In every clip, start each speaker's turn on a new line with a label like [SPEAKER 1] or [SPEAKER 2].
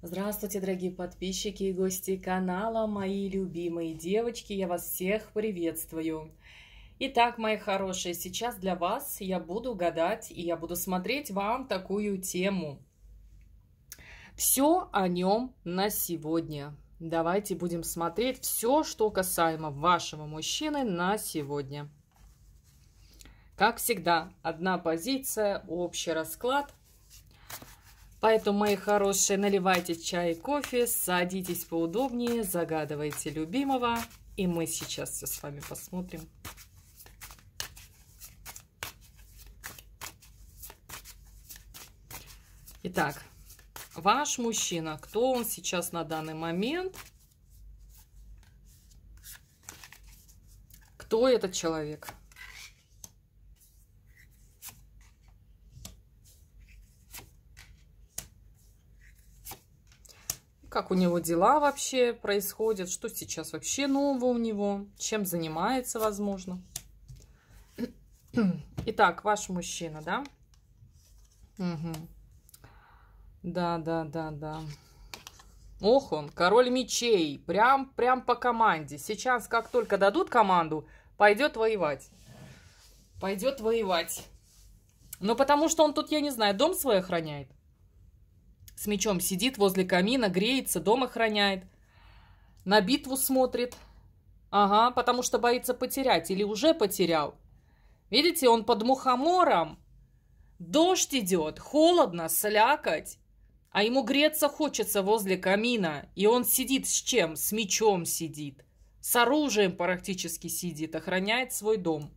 [SPEAKER 1] Здравствуйте, дорогие подписчики и гости канала, мои любимые девочки, я вас всех приветствую. Итак, мои хорошие, сейчас для вас я буду гадать и я буду смотреть вам такую тему. Все о нем на сегодня. Давайте будем смотреть все, что касаемо вашего мужчины на сегодня. Как всегда, одна позиция, общий расклад, Поэтому, мои хорошие, наливайте чай и кофе, садитесь поудобнее, загадывайте любимого. И мы сейчас все с вами посмотрим. Итак, ваш мужчина, кто он сейчас на данный момент? Кто этот человек? как у него дела вообще происходят, что сейчас вообще нового у него, чем занимается, возможно. Итак, ваш мужчина, да? Угу. Да, да, да, да. Ох он, король мечей, прям, прям по команде. Сейчас, как только дадут команду, пойдет воевать. Пойдет воевать. Ну, потому что он тут, я не знаю, дом свой охраняет. С мечом сидит возле камина, греется, дом охраняет. На битву смотрит. Ага, потому что боится потерять или уже потерял. Видите, он под мухомором. Дождь идет, холодно, слякоть. А ему греться хочется возле камина. И он сидит с чем? С мечом сидит. С оружием практически сидит, охраняет свой дом.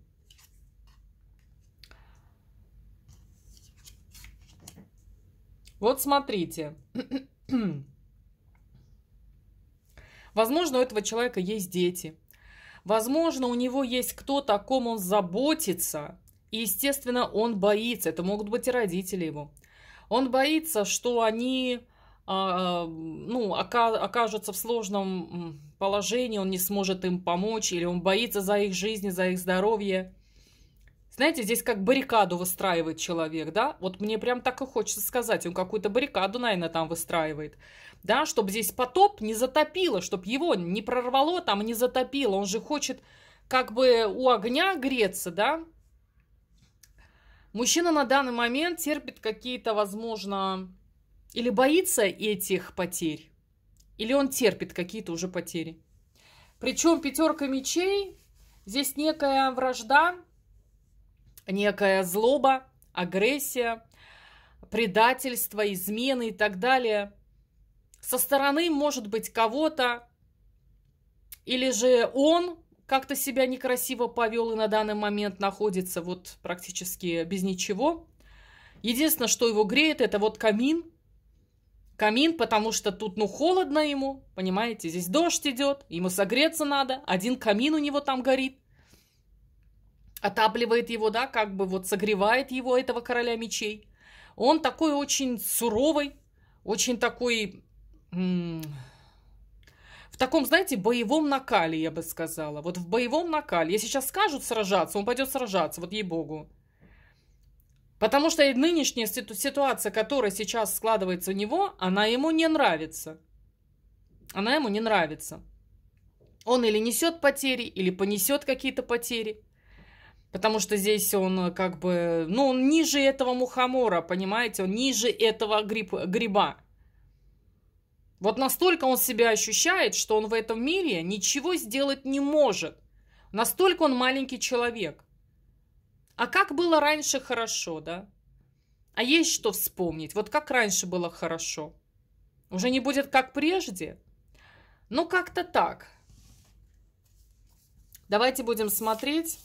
[SPEAKER 1] Вот смотрите. Возможно, у этого человека есть дети. Возможно, у него есть кто-то, о ком он заботится. И, естественно, он боится. Это могут быть и родители его. Он боится, что они а, ну, окажутся в сложном положении, он не сможет им помочь, или он боится за их жизнь, за их здоровье. Знаете, здесь как баррикаду выстраивает человек, да? Вот мне прям так и хочется сказать. Он какую-то баррикаду, наверное, там выстраивает. Да, чтобы здесь потоп не затопило, чтобы его не прорвало, там не затопило. Он же хочет как бы у огня греться, да? Мужчина на данный момент терпит какие-то, возможно, или боится этих потерь, или он терпит какие-то уже потери. Причем пятерка мечей, здесь некая вражда, некая злоба, агрессия, предательство, измены и так далее. Со стороны, может быть, кого-то, или же он как-то себя некрасиво повел и на данный момент находится вот практически без ничего. Единственное, что его греет, это вот камин. Камин, потому что тут, ну, холодно ему, понимаете, здесь дождь идет, ему согреться надо, один камин у него там горит отапливает его, да, как бы вот согревает его, этого короля мечей. Он такой очень суровый, очень такой, в таком, знаете, боевом накале, я бы сказала. Вот в боевом накале. Если сейчас скажут сражаться, он пойдет сражаться, вот ей-богу. Потому что и нынешняя ситуация, которая сейчас складывается у него, она ему не нравится. Она ему не нравится. Он или несет потери, или понесет какие-то потери – Потому что здесь он э, как бы... Ну, он ниже этого мухомора, понимаете? Он ниже этого гриб, гриба. Вот настолько он себя ощущает, что он в этом мире ничего сделать не может. Настолько он маленький человек. А как было раньше хорошо, да? А есть что вспомнить. Вот как раньше было хорошо. Уже не будет как прежде. Ну, как-то так. Давайте будем смотреть.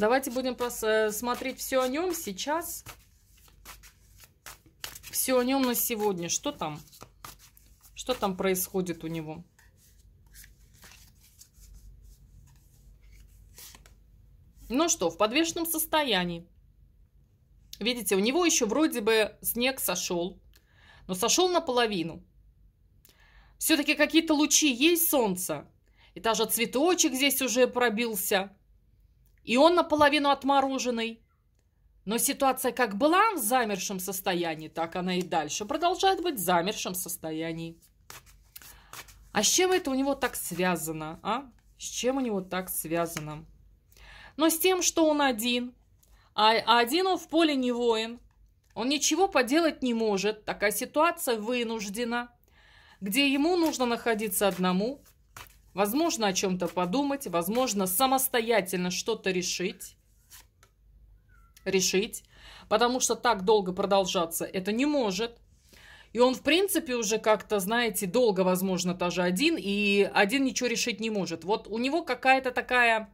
[SPEAKER 1] Давайте будем э, смотреть все о нем сейчас. Все о нем на сегодня. Что там? Что там происходит у него? Ну что, в подвешенном состоянии. Видите, у него еще вроде бы снег сошел, но сошел наполовину. Все-таки какие-то лучи есть солнца. И даже цветочек здесь уже пробился. И он наполовину отмороженный. Но ситуация как была в замершем состоянии, так она и дальше продолжает быть в замершем состоянии. А с чем это у него так связано, а? С чем у него так связано? Но ну, с тем, что он один, а, а один он в поле не воин, он ничего поделать не может, такая ситуация вынуждена, где ему нужно находиться одному, Возможно, о чем-то подумать, возможно, самостоятельно что-то решить. Решить, потому что так долго продолжаться это не может. И он, в принципе, уже как-то, знаете, долго, возможно, тоже один, и один ничего решить не может. Вот у него какая-то такая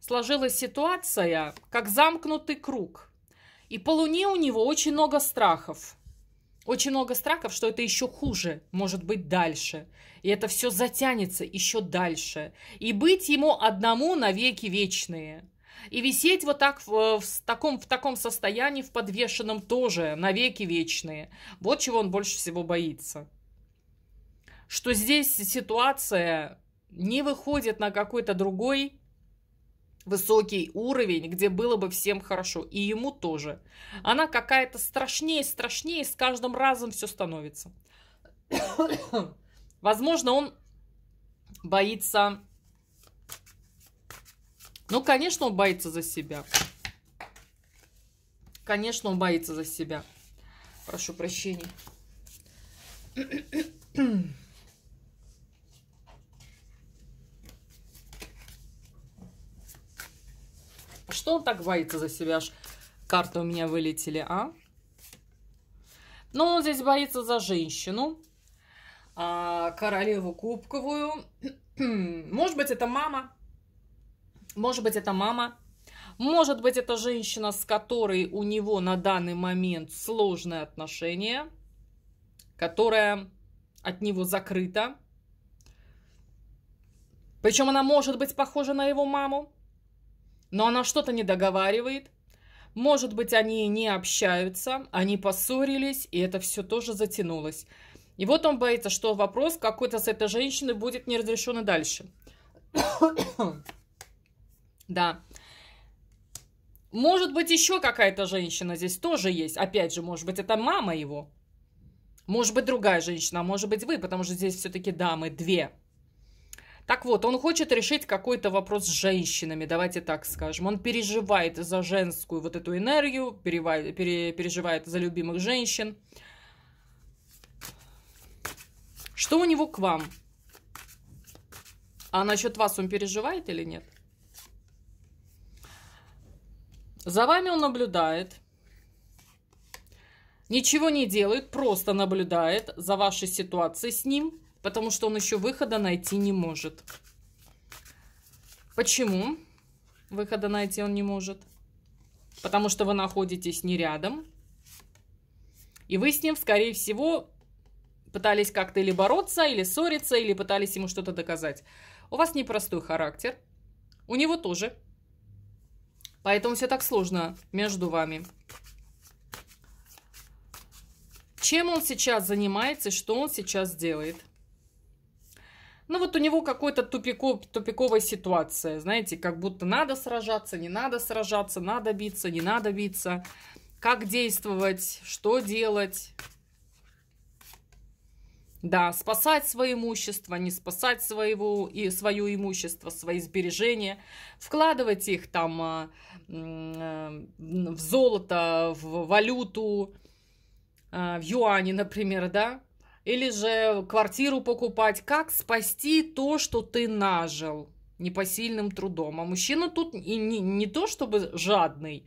[SPEAKER 1] сложилась ситуация, как замкнутый круг. И по луне у него очень много страхов. Очень много страхов, что это еще хуже может быть дальше. И это все затянется еще дальше. И быть ему одному навеки вечные. И висеть вот так в, э, в, таком, в таком состоянии, в подвешенном тоже, навеки вечные. Вот чего он больше всего боится. Что здесь ситуация не выходит на какой-то другой высокий уровень, где было бы всем хорошо. И ему тоже. Она какая-то страшнее, страшнее, с каждым разом все становится. Возможно, он боится... Ну, конечно, он боится за себя. Конечно, он боится за себя. Прошу прощения. что он так боится за себя? Аж карты у меня вылетели, а? Ну он здесь боится за женщину, а, королеву кубковую. Может быть, это мама. Может быть, это мама. Может быть, это женщина, с которой у него на данный момент сложное отношение, которая от него закрыта. Причем она может быть похожа на его маму но она что-то не договаривает. Может быть, они не общаются, они поссорились, и это все тоже затянулось. И вот он боится, что вопрос какой-то с этой женщиной будет не разрешен и дальше. да. Может быть, еще какая-то женщина здесь тоже есть. Опять же, может быть, это мама его. Может быть, другая женщина, а может быть, вы, потому что здесь все-таки дамы две. Так вот, он хочет решить какой-то вопрос с женщинами, давайте так скажем. Он переживает за женскую вот эту энергию, переживает за любимых женщин. Что у него к вам? А насчет вас он переживает или нет? За вами он наблюдает. Ничего не делает, просто наблюдает за вашей ситуацией с ним – потому что он еще выхода найти не может. Почему выхода найти он не может? Потому что вы находитесь не рядом, и вы с ним, скорее всего, пытались как-то или бороться, или ссориться, или пытались ему что-то доказать. У вас непростой характер, у него тоже. Поэтому все так сложно между вами. Чем он сейчас занимается, что он сейчас делает? ну вот у него какая то тупиков, тупиковая ситуация, знаете, как будто надо сражаться, не надо сражаться, надо биться, не надо биться, как действовать, что делать. Да, спасать свое имущество, не спасать своего, и свое имущество, свои сбережения, вкладывать их там а, э, в золото, в валюту, а, в юани, например, да, или же квартиру покупать. Как спасти то, что ты нажил непосильным трудом? А мужчина тут и не, не то чтобы жадный,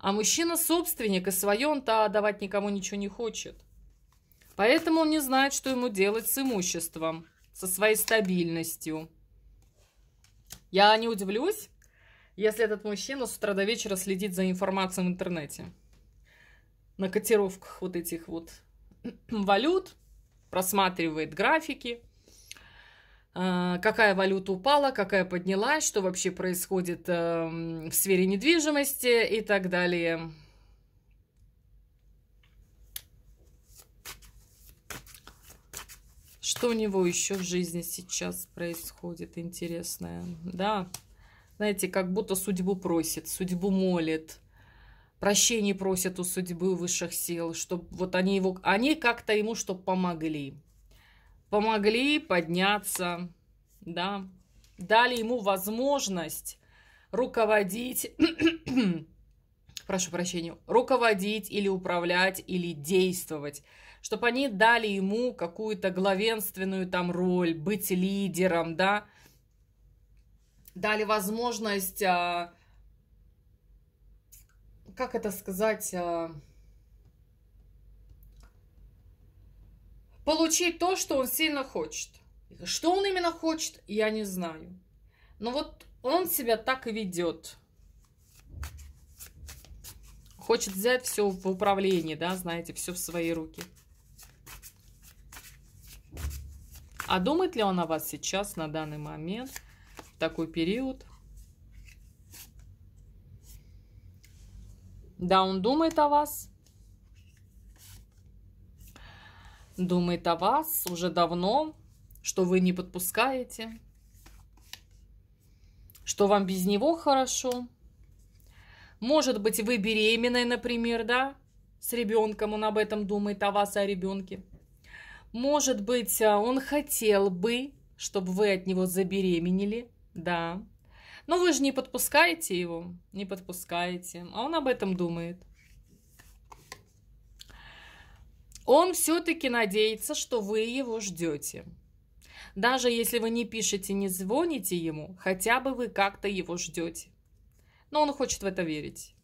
[SPEAKER 1] а мужчина собственник, и свое он-то давать никому ничего не хочет. Поэтому он не знает, что ему делать с имуществом, со своей стабильностью. Я не удивлюсь, если этот мужчина с утра до вечера следит за информацией в интернете. На котировках вот этих вот валют, просматривает графики, э, какая валюта упала, какая поднялась, что вообще происходит э, в сфере недвижимости и так далее. Что у него еще в жизни сейчас происходит интересное? Да, знаете, как будто судьбу просит, судьбу молит прощение просят у судьбы высших сил, чтобы вот они его, они как-то ему, чтобы помогли. Помогли подняться, да, дали ему возможность руководить, прошу прощения, руководить или управлять или действовать, чтобы они дали ему какую-то главенственную там роль, быть лидером, да, дали возможность а, как это сказать, а, получить то, что он сильно хочет. Что он именно хочет, я не знаю. Но вот он себя так и ведет. Хочет взять все в управлении, да, знаете, все в свои руки. А думает ли он о вас сейчас, на данный момент, в такой период? Да, он думает о вас. Думает о вас уже давно, что вы не подпускаете, что вам без него хорошо. Может быть, вы беременная, например, да, с ребенком, он об этом думает, о вас, о ребенке. Может быть, э, он хотел бы, чтобы вы от него забеременели, да. Но «Ну, вы же не подпускаете его, не подпускаете, а он об этом думает. Он все-таки надеется, что вы его ждете. Даже если вы не пишете, не звоните ему, хотя бы вы как-то его ждете. Но он хочет в это верить.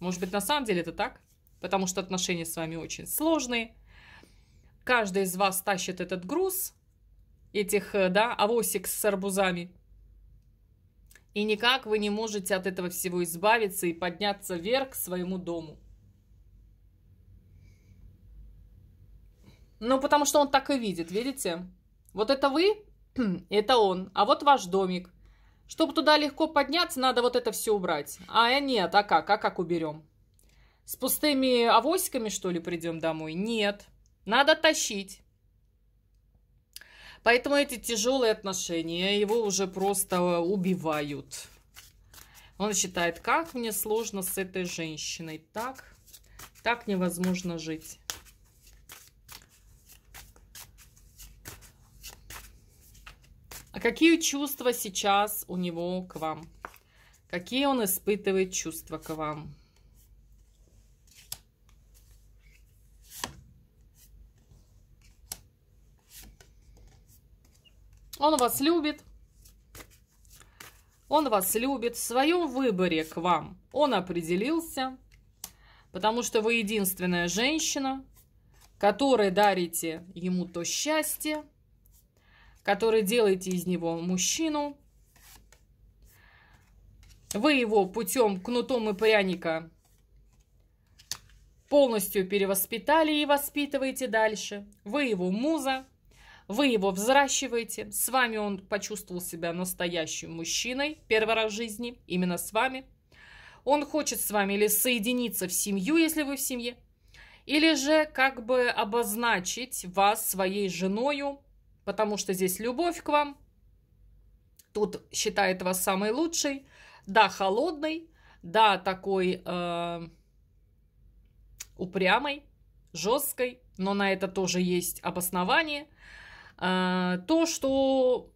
[SPEAKER 1] Может быть, на самом деле это так? Потому что отношения с вами очень сложные. Каждый из вас тащит этот груз, этих, э, да, авосик с арбузами. И никак вы не можете от этого всего избавиться и подняться вверх к своему дому. Ну, потому что он так и видит, видите? Вот это вы, это он, а вот ваш домик. Чтобы туда легко подняться, надо вот это все убрать. А э, нет, а как? А как уберем? С пустыми авоськами, что ли, придем домой? Нет. Надо тащить. Поэтому эти тяжелые отношения его уже просто э, убивают. Он считает, как мне сложно с этой женщиной. Так, так невозможно жить. А какие чувства сейчас у него к вам? Какие он испытывает чувства к вам? Он вас любит. Он вас любит. В своем выборе к вам он определился, потому что вы единственная женщина, которой дарите ему то счастье, которое делаете из него мужчину. Вы его путем кнутом и пряника полностью перевоспитали и воспитываете дальше. Вы его муза, вы его взращиваете, с вами он почувствовал себя настоящим мужчиной первый раз в жизни, именно с вами. Он хочет с вами или соединиться в семью, если вы в семье, или же как бы обозначить вас своей женою, потому что здесь любовь к вам, тут считает вас самой лучшей, да, холодной, да, такой э, упрямой, жесткой, но на это тоже есть обоснование – а, то, что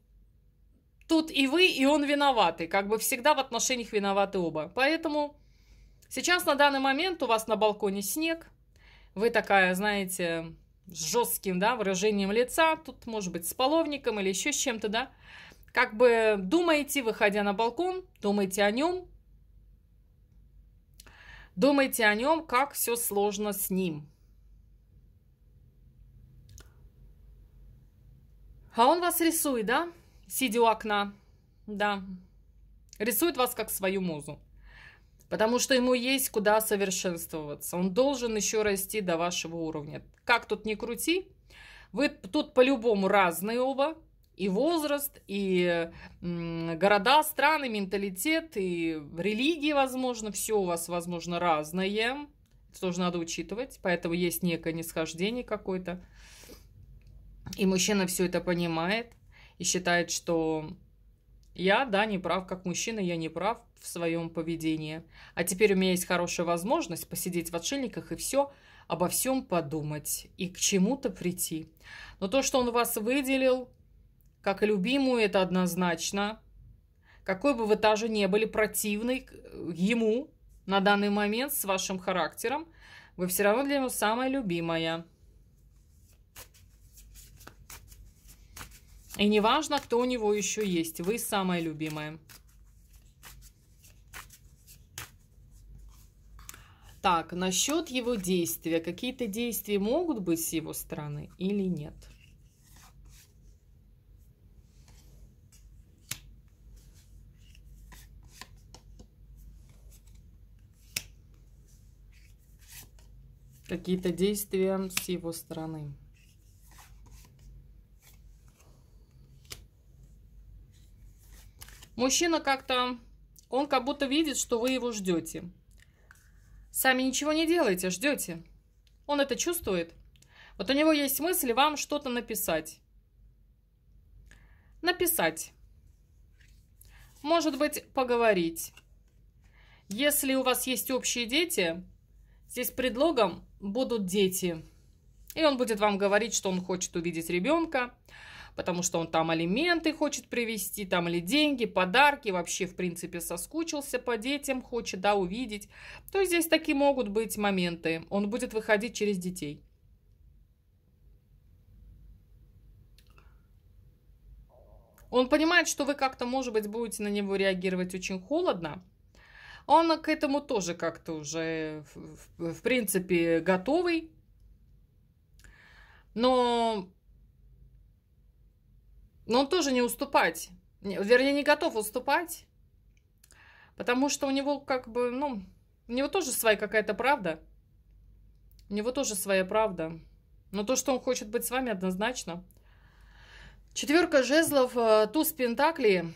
[SPEAKER 1] тут и вы, и он виноваты. Как бы всегда в отношениях виноваты оба. Поэтому сейчас на данный момент у вас на балконе снег. Вы такая, знаете, с жестким да, выражением лица. Тут, может быть, с половником или еще с чем-то, да. Как бы думаете, выходя на балкон, думаете о нем, Думайте о нем, как все сложно с ним. А он вас рисует, да? Сидя у окна. Да. Рисует вас как свою музу. Потому что ему есть куда совершенствоваться. Он должен еще расти до вашего уровня. Как тут не крути, вы тут по-любому разные оба. И возраст, и города, страны, менталитет, и религии, возможно. Все у вас, возможно, разное. Это тоже надо учитывать. Поэтому есть некое нисхождение какое-то. И мужчина все это понимает и считает, что я, да, не прав, как мужчина, я не прав в своем поведении. А теперь у меня есть хорошая возможность посидеть в отшельниках и все, обо всем подумать и к чему-то прийти. Но то, что он вас выделил, как любимую, это однозначно. Какой бы вы даже не были противны э, ему на данный момент с вашим характером, вы все равно для него самая любимая. И неважно, кто у него еще есть, вы самая любимая. Так, насчет его действия. Какие-то действия могут быть с его стороны или нет? Какие-то действия с его стороны. Мужчина как-то, он как будто видит, что вы его ждете. Сами ничего не делаете, ждете. Он это чувствует. Вот у него есть мысль вам что-то написать. Написать. Может быть, поговорить. Если у вас есть общие дети, здесь предлогом будут дети. И он будет вам говорить, что он хочет увидеть ребенка потому что он там алименты хочет привести, там или деньги, подарки, вообще, в принципе, соскучился по детям, хочет, да, увидеть, то здесь такие могут быть моменты. Он будет выходить через детей. Он понимает, что вы как-то, может быть, будете на него реагировать очень холодно. Он к этому тоже как-то уже, в, в принципе, готовый. Но но он тоже не уступать. Вернее, не готов уступать. Потому что у него как бы, ну, у него тоже своя какая-то правда. У него тоже своя правда. Но то, что он хочет быть с вами, однозначно. Четверка жезлов, э, туз пентаклей.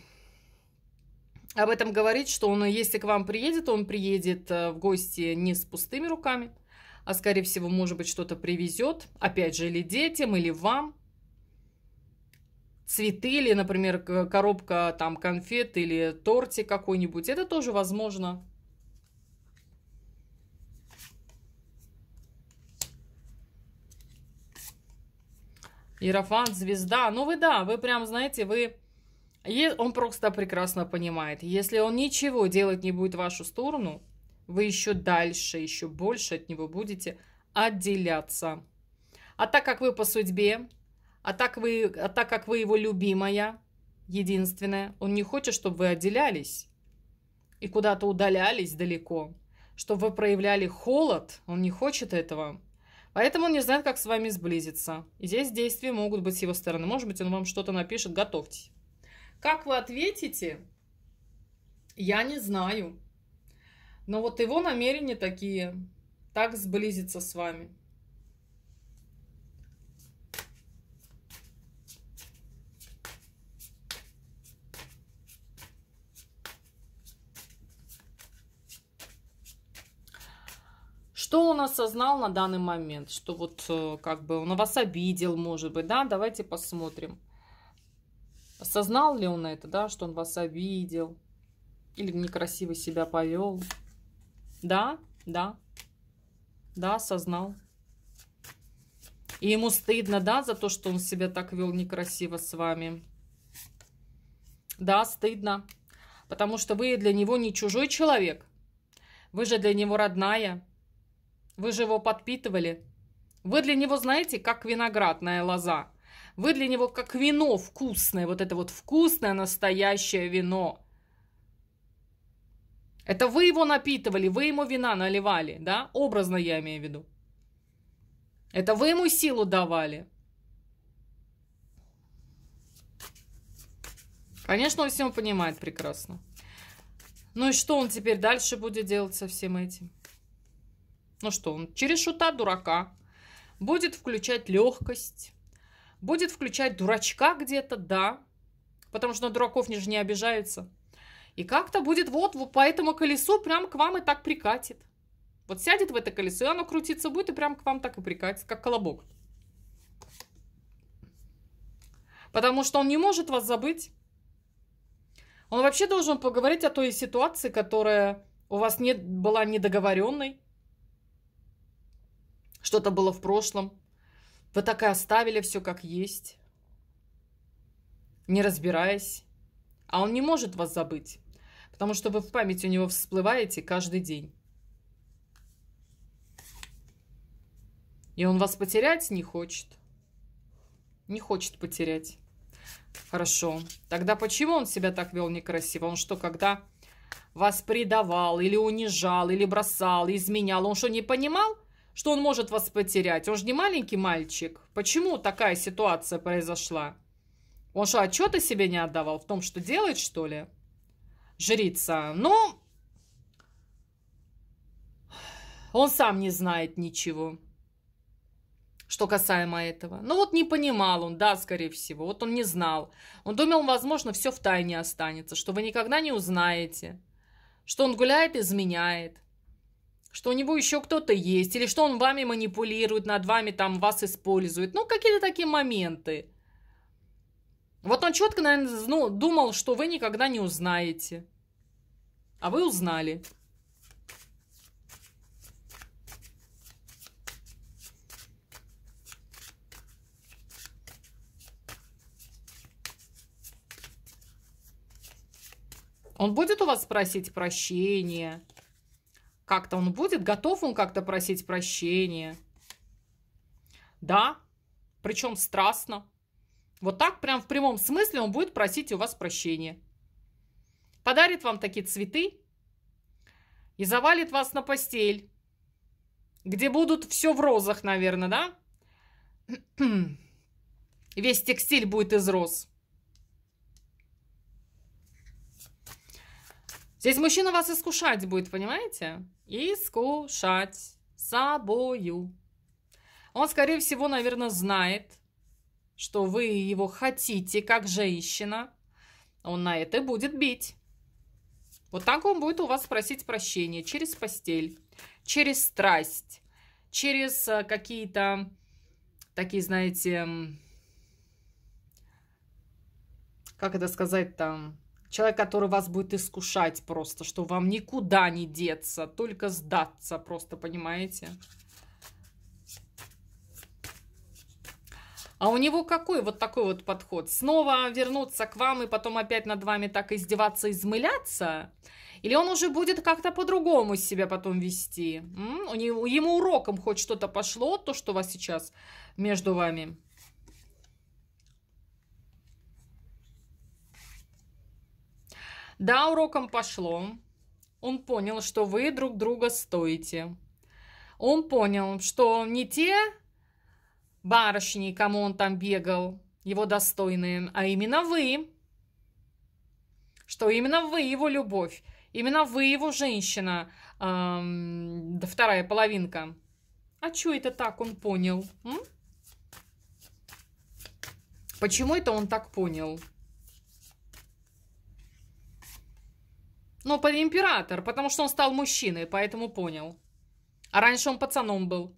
[SPEAKER 1] Об этом говорит, что он, если к вам приедет, он приедет э, в гости не с пустыми руками, а, скорее всего, может быть, что-то привезет. Опять же, или детям, или вам цветы или, например, коробка там конфет или тортик какой-нибудь. Это тоже возможно. Иерофант, звезда. Ну вы да, вы прям, знаете, вы... Он просто прекрасно понимает. Если он ничего делать не будет в вашу сторону, вы еще дальше, еще больше от него будете отделяться. А так как вы по судьбе а так, вы, а так как вы его любимая, единственная, он не хочет, чтобы вы отделялись и куда-то удалялись далеко, чтобы вы проявляли холод, он не хочет этого. Поэтому он не знает, как с вами сблизиться. И здесь действия могут быть с его стороны. Может быть, он вам что-то напишет, готовьтесь. Как вы ответите, я не знаю. Но вот его намерения такие, так сблизиться с вами. что он осознал на данный момент, что вот э, как бы он вас обидел, может быть, да, давайте посмотрим. Осознал ли он это, да, что он вас обидел или некрасиво себя повел? Да, да, да, осознал. И ему стыдно, да, за то, что он себя так вел некрасиво с вами. Да, стыдно, потому что вы для него не чужой человек, вы же для него родная, вы же его подпитывали. Вы для него знаете, как виноградная лоза. Вы для него как вино вкусное, вот это вот вкусное настоящее вино. Это вы его напитывали, вы ему вина наливали, да? Образно я имею в виду. Это вы ему силу давали. Конечно, он все понимает прекрасно. Ну и что он теперь дальше будет делать со всем этим? Ну что, он через шута дурака будет включать легкость, будет включать дурачка где-то, да, потому что на дураков же не обижаются. И как-то будет вот, вот по этому колесу прям к вам и так прикатит. Вот сядет в это колесо, и оно крутиться будет, и прям к вам так и прикатит, как колобок. Потому что он не может вас забыть. Он вообще должен поговорить о той ситуации, которая у вас не была недоговоренной что-то было в прошлом. Вы так и оставили все как есть, не разбираясь. А он не может вас забыть, потому что вы в память у него всплываете каждый день. И он вас потерять не хочет. Не хочет потерять. Хорошо. Тогда почему он себя так вел некрасиво? Он что, когда вас предавал, или унижал, или бросал, изменял, он что, не понимал, что он может вас потерять. Он же не маленький мальчик. Почему такая ситуация произошла? Он что, отчета себе не отдавал в том, что делает, что ли? Жрица. Ну, он сам не знает ничего, что касаемо этого. Ну вот не понимал он, да, скорее всего. Вот он не знал. Он думал, возможно, все в тайне останется, что вы никогда не узнаете, что он гуляет и изменяет что у него еще кто-то есть, или что он вами манипулирует, над вами там вас использует. Ну, какие-то такие моменты. Вот он четко, наверное, ну, думал, что вы никогда не узнаете. А вы узнали. Он будет у вас просить прощения? Как-то он будет, готов он как-то просить прощения. Да, причем страстно. Вот так, прям в прямом смысле, он будет просить у вас прощения. Подарит вам такие цветы и завалит вас на постель, где будут все в розах, наверное, да? Весь текстиль будет из роз. Здесь мужчина вас искушать будет, понимаете? Искушать собою. Он, скорее всего, наверное, знает, что вы его хотите, как женщина. Он на это будет бить. Вот так он будет у вас просить прощения через постель, через страсть, через э, какие-то такие, знаете, как это сказать там, Человек, который вас будет искушать просто, что вам никуда не деться, только сдаться просто, понимаете? А у него какой вот такой вот подход? Снова вернуться к вам и потом опять над вами так издеваться, измыляться? Или он уже будет как-то по-другому себя потом вести? М? У него, ему уроком хоть что-то пошло, то, что у вас сейчас между вами. Да, уроком пошло. Он понял, что вы друг друга стоите. Он понял, что не те барышни, кому он там бегал, его достойные, а именно вы. Что именно вы его любовь, именно вы его женщина, эм, да, вторая половинка. А чё это так он понял? М? Почему это он так понял? Ну, под император, потому что он стал мужчиной, поэтому понял. А раньше он пацаном был.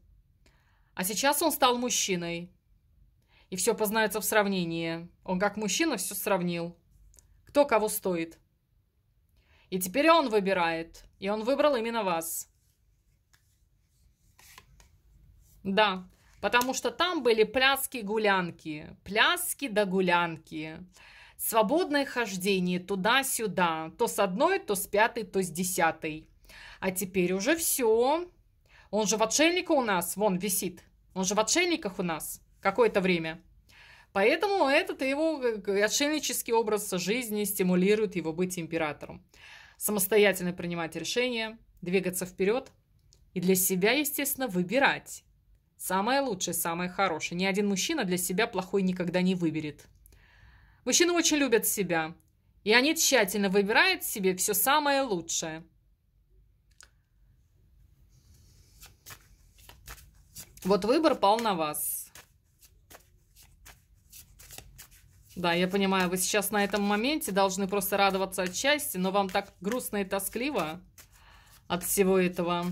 [SPEAKER 1] А сейчас он стал мужчиной. И все познается в сравнении. Он как мужчина все сравнил. Кто кого стоит. И теперь он выбирает. И он выбрал именно вас. Да, потому что там были пляски-гулянки. Пляски да гулянки. Свободное хождение туда-сюда, то с одной, то с пятой, то с десятой. А теперь уже все. Он же в отшельника у нас, вон, висит. Он же в отшельниках у нас какое-то время. Поэтому этот его э, отшельнический образ жизни стимулирует его быть императором. Самостоятельно принимать решения, двигаться вперед и для себя, естественно, выбирать. Самое лучшее, самое хорошее. Ни один мужчина для себя плохой никогда не выберет. Мужчины очень любят себя, и они тщательно выбирают себе все самое лучшее. Вот выбор пал на вас. Да, я понимаю, вы сейчас на этом моменте должны просто радоваться от счастья, но вам так грустно и тоскливо от всего этого.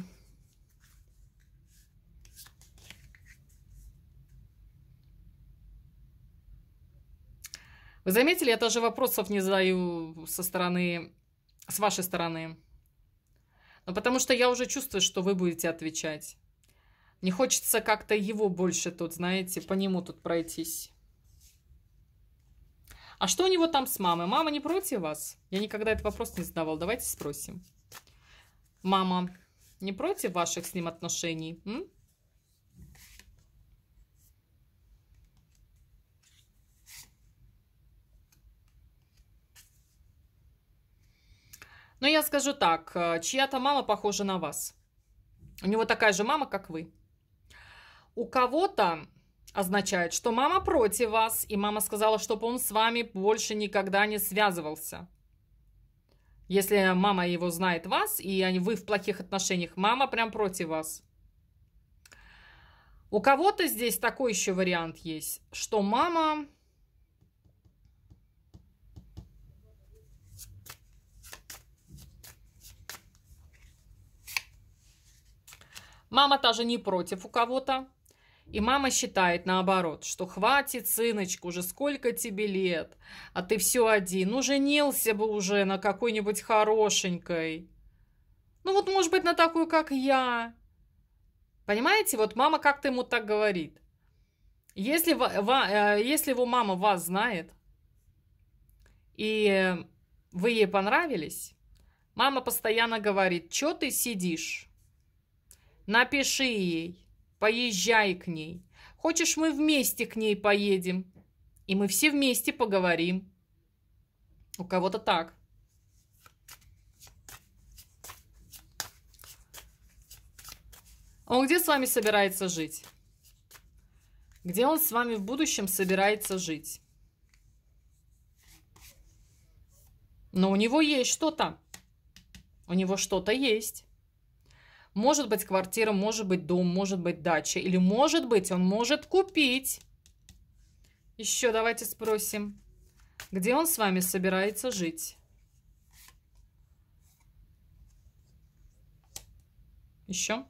[SPEAKER 1] Вы заметили, я тоже вопросов не задаю со стороны, с вашей стороны. Но ну, потому что я уже чувствую, что вы будете отвечать. не хочется как-то его больше тут, знаете, по нему тут пройтись. А что у него там с мамой? Мама не против вас? Я никогда этот вопрос не задавал. Давайте спросим. Мама не против ваших с ним отношений? М? Но я скажу так, э, чья-то мама похожа на вас. У него такая же мама, как вы. У кого-то означает, что мама против вас, и мама сказала, чтобы он с вами больше никогда не связывался. Если мама его знает вас, и они, вы в плохих отношениях, мама прям против вас. У кого-то здесь такой еще вариант есть, что мама Мама тоже не против у кого-то. И мама считает наоборот, что хватит, сыночка, уже сколько тебе лет, а ты все один, ну женился бы уже на какой-нибудь хорошенькой. Ну вот, может быть, на такую, как я. Понимаете, вот мама как-то ему так говорит. Если, ва, э, если его мама вас знает, и вы ей понравились, мама постоянно говорит, что ты сидишь? Напиши ей, поезжай к ней. Хочешь, мы вместе к ней поедем, и мы все вместе поговорим. У кого-то так. Он где с вами собирается жить? Где он с вами в будущем собирается жить? Но у него есть что-то. У него что-то есть. Может быть квартира, может быть дом, может быть дача. Или может быть он может купить. Еще давайте спросим, где он с вами собирается жить. Еще.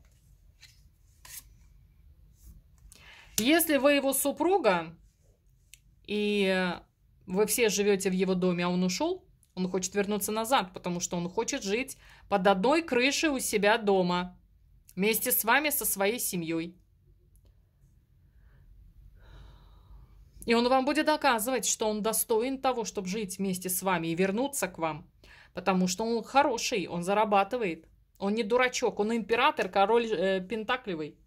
[SPEAKER 1] Если вы его супруга, и вы все живете в его доме, а он ушел, он хочет вернуться назад, потому что он хочет жить под одной крышей у себя дома. Вместе с вами, со своей семьей. И он вам будет доказывать, что он достоин того, чтобы жить вместе с вами и вернуться к вам. Потому что он хороший, он зарабатывает. Он не дурачок, он император, король э, Пентакливый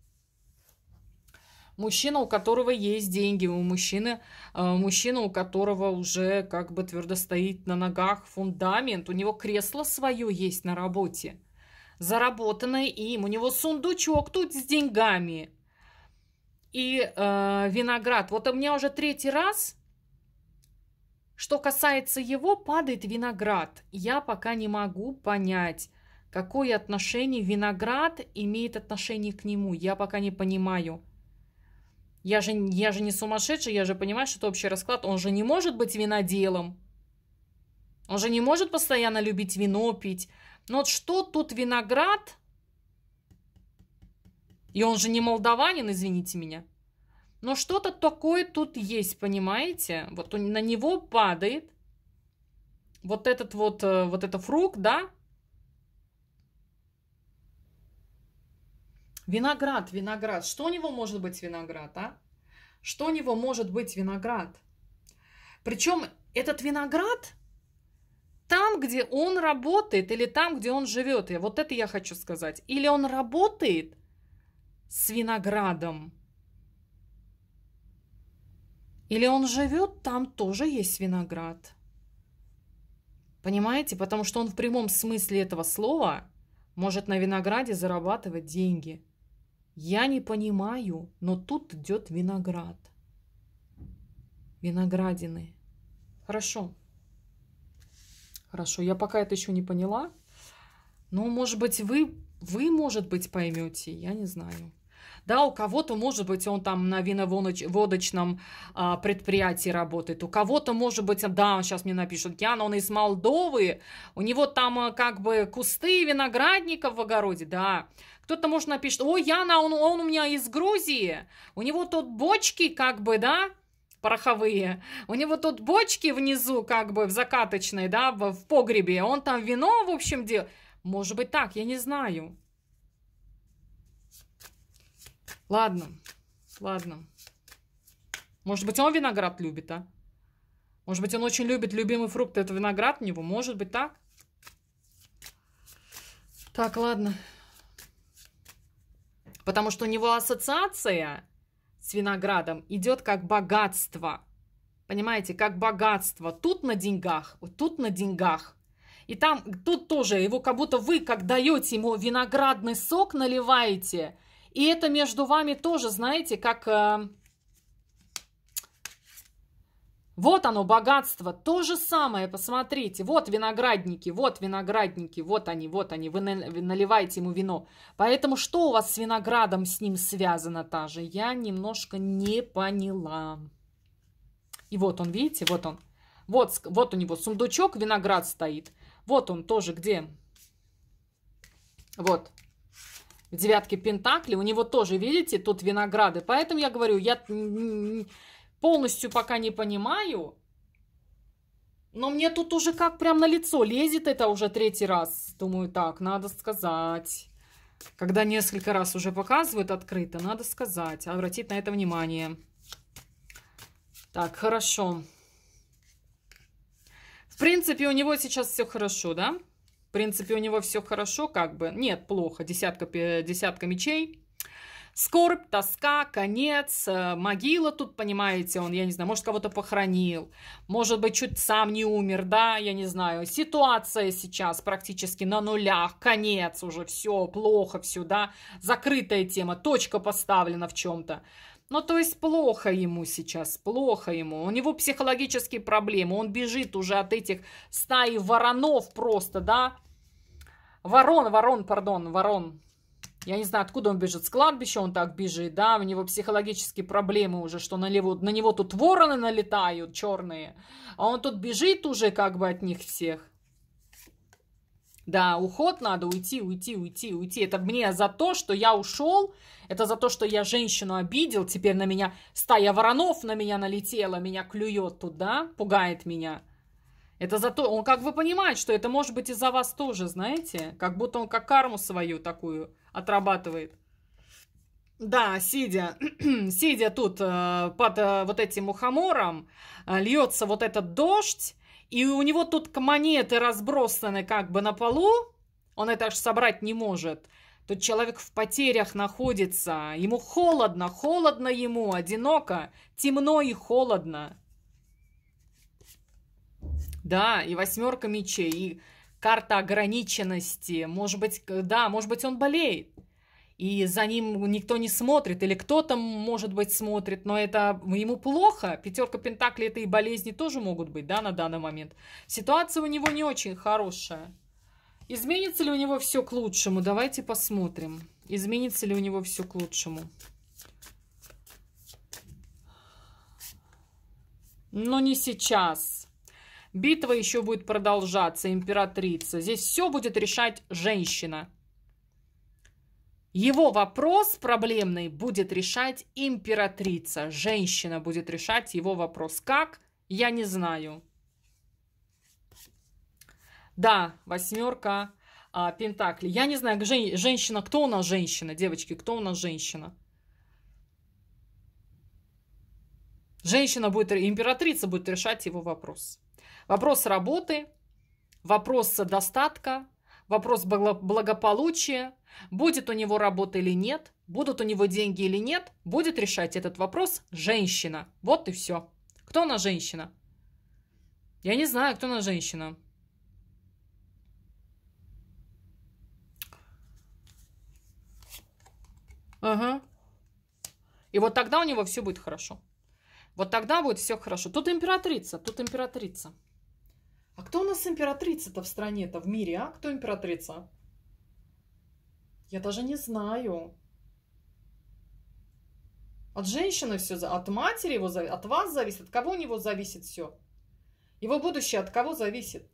[SPEAKER 1] мужчина, у которого есть деньги, у мужчины, э, мужчина, у которого уже как бы твердо стоит на ногах фундамент, у него кресло свое есть на работе, заработанное им, у него сундучок тут с деньгами и э, виноград. Вот у меня уже третий раз, что касается его, падает виноград. Я пока не могу понять, какое отношение виноград имеет отношение к нему. Я пока не понимаю. Я же, я же не сумасшедший, я же понимаю, что это общий расклад. Он же не может быть виноделом. Он же не может постоянно любить вино пить. Но ну вот что тут виноград? И он же не молдаванин, извините меня. Но что-то такое тут есть, понимаете? Вот он, на него падает вот этот вот, э, вот это фрукт, да, Виноград, виноград. Что у него может быть виноград, а? Что у него может быть виноград? Причем этот виноград там, где он работает, или там, где он живет. И вот это я хочу сказать. Или он работает с виноградом. Или он живет, там тоже есть виноград. Понимаете? Потому что он в прямом смысле этого слова может на винограде зарабатывать деньги – я не понимаю, но тут идет виноград. Виноградины. Хорошо. Хорошо, я пока это еще не поняла. Но, ну, может быть, вы, вы, может быть, поймете, я не знаю. Да, у кого-то, может быть, он там на виноводочном а, предприятии работает. У кого-то, может быть, да, он сейчас мне напишут, Яна, он из Молдовы, у него там а, как бы кусты виноградников в огороде, да. Кто-то, может, напишет, о, Яна, он, он у меня из Грузии, у него тут бочки как бы, да, пороховые. У него тут бочки внизу, как бы в закаточной, да, в погребе. Он там вино, в общем, делает. Может быть так, я не знаю. Ладно, ладно. Может быть, он виноград любит, а? Может быть, он очень любит любимый фрукт, это виноград у него. Может быть, так? Так, ладно. Потому что у него ассоциация с виноградом идет как богатство. Понимаете, как богатство. Тут на деньгах, вот тут на деньгах. И там, тут тоже его как будто вы, как даете ему виноградный сок, наливаете – и это между вами тоже, знаете, как... Э, вот оно, богатство. То же самое, посмотрите. Вот виноградники, вот виноградники, вот они, вот они. Вы наливаете ему вино. Поэтому что у вас с виноградом с ним связано та же? Я немножко не поняла. И вот он, видите, вот он. Вот, вот у него сундучок, виноград стоит. Вот он тоже где? Вот в девятке пентаклей у него тоже, видите, тут винограды. Поэтому я говорю, я полностью пока не понимаю, но мне тут уже как прям на лицо лезет это уже третий раз. Думаю, так, надо сказать. Когда несколько раз уже показывают открыто, надо сказать, обратить на это внимание. Так, хорошо. В принципе, у него сейчас все хорошо, да? Да. В принципе, у него все хорошо, как бы. Нет, плохо. Десятка, десятка мечей. Скорбь, тоска, конец, э, могила тут, понимаете, он, я не знаю, может, кого-то похоронил, может быть, чуть сам не умер, да, я не знаю. Ситуация сейчас практически на нулях, конец уже, все, плохо все, да, закрытая тема, точка поставлена в чем-то. Ну, то есть плохо ему сейчас, плохо ему. У него психологические проблемы, он бежит уже от этих стаи воронов просто, да. Ворон, ворон, пардон, ворон. Я не знаю, откуда он бежит, с кладбища он так бежит, да, у него психологические проблемы уже, что на него, на него тут вороны налетают черные, а он тут бежит уже как бы от них всех. Да, уход надо уйти, уйти, уйти, уйти. Это мне за то, что я ушел, это за то, что я женщину обидел, теперь на меня стая воронов на меня налетела, меня клюет туда, пугает меня. Это за то, он как бы понимает, что это может быть и за вас тоже, знаете, как будто он как карму свою такую отрабатывает. Да, сидя, сидя тут э, под э, вот этим мухомором, э, льется вот этот дождь, и у него тут монеты разбросаны как бы на полу, он это аж собрать не может. Тут человек в потерях находится, ему холодно, холодно ему, одиноко, темно и холодно. Да, и восьмерка мечей, и карта ограниченности. Может быть, да, может быть, он болеет и за ним никто не смотрит, или кто-то, может быть, смотрит, но это ему плохо. Пятерка Пентаклей это и болезни тоже могут быть, да, на данный момент. Ситуация у него не очень хорошая. Изменится ли у него все к лучшему? Давайте посмотрим. Изменится ли у него все к лучшему? Но не сейчас. Битва еще будет продолжаться, императрица. Здесь все будет решать женщина. Его вопрос проблемный будет решать императрица. Женщина будет решать его вопрос. Как? Я не знаю. Да, восьмерка а, Пентакли. Я не знаю, жен, женщина, кто у нас женщина, девочки, кто у нас женщина? Женщина будет, императрица будет решать его вопрос. Вопрос работы, вопрос достатка, вопрос благополучия, Будет у него работа или нет, будут у него деньги или нет, будет решать этот вопрос женщина. Вот и все. Кто она женщина? Я не знаю, кто она женщина. Ага. И вот тогда у него все будет хорошо. Вот тогда будет все хорошо. Тут императрица, тут императрица. А кто у нас императрица-то в стране-то, в мире, а? Кто императрица? Я даже не знаю. От женщины все, от матери его зависит, от вас зависит, от кого у него зависит все. Его будущее от кого зависит?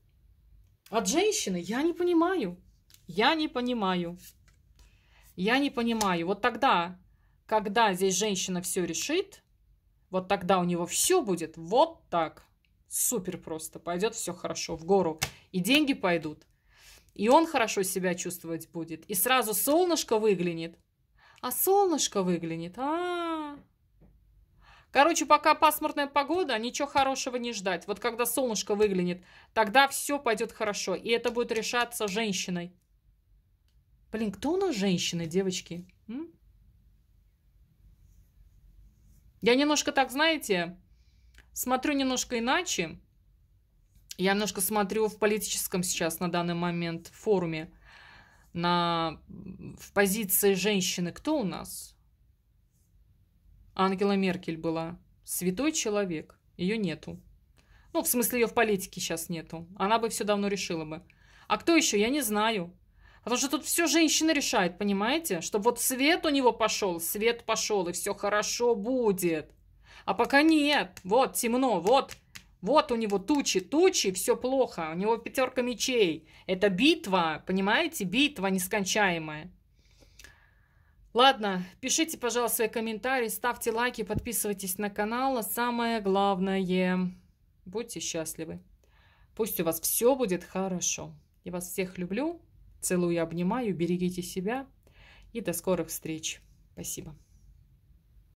[SPEAKER 1] От женщины? Я не понимаю. Я не понимаю. Я не понимаю. Вот тогда, когда здесь женщина все решит, вот тогда у него все будет вот так. Супер просто. Пойдет все хорошо в гору. И деньги пойдут. И он хорошо себя чувствовать будет. И сразу солнышко выглянет. А солнышко выглянет. А, -а, -а. Короче, пока пасмурная погода, ничего хорошего не ждать. Вот когда солнышко выглянет, тогда все пойдет хорошо. И это будет решаться женщиной. Блин, кто у нас женщины, девочки? М? Я немножко так, знаете, смотрю немножко иначе. Я немножко смотрю в политическом сейчас на данный момент форуме на в позиции женщины. Кто у нас? Ангела Меркель была. Святой человек. Ее нету. Ну, в смысле, ее в политике сейчас нету. Она бы все давно решила бы. А кто еще? Я не знаю. Потому что тут все женщины решает, понимаете? Что вот свет у него пошел, свет пошел, и все хорошо будет. А пока нет. Вот, темно, вот, вот у него тучи, тучи, все плохо, у него пятерка мечей. Это битва, понимаете, битва нескончаемая. Ладно, пишите, пожалуйста, свои комментарии, ставьте лайки, подписывайтесь на канал. А самое главное, будьте счастливы. Пусть у вас все будет хорошо. Я вас всех люблю, целую и обнимаю, берегите себя и до скорых встреч. Спасибо.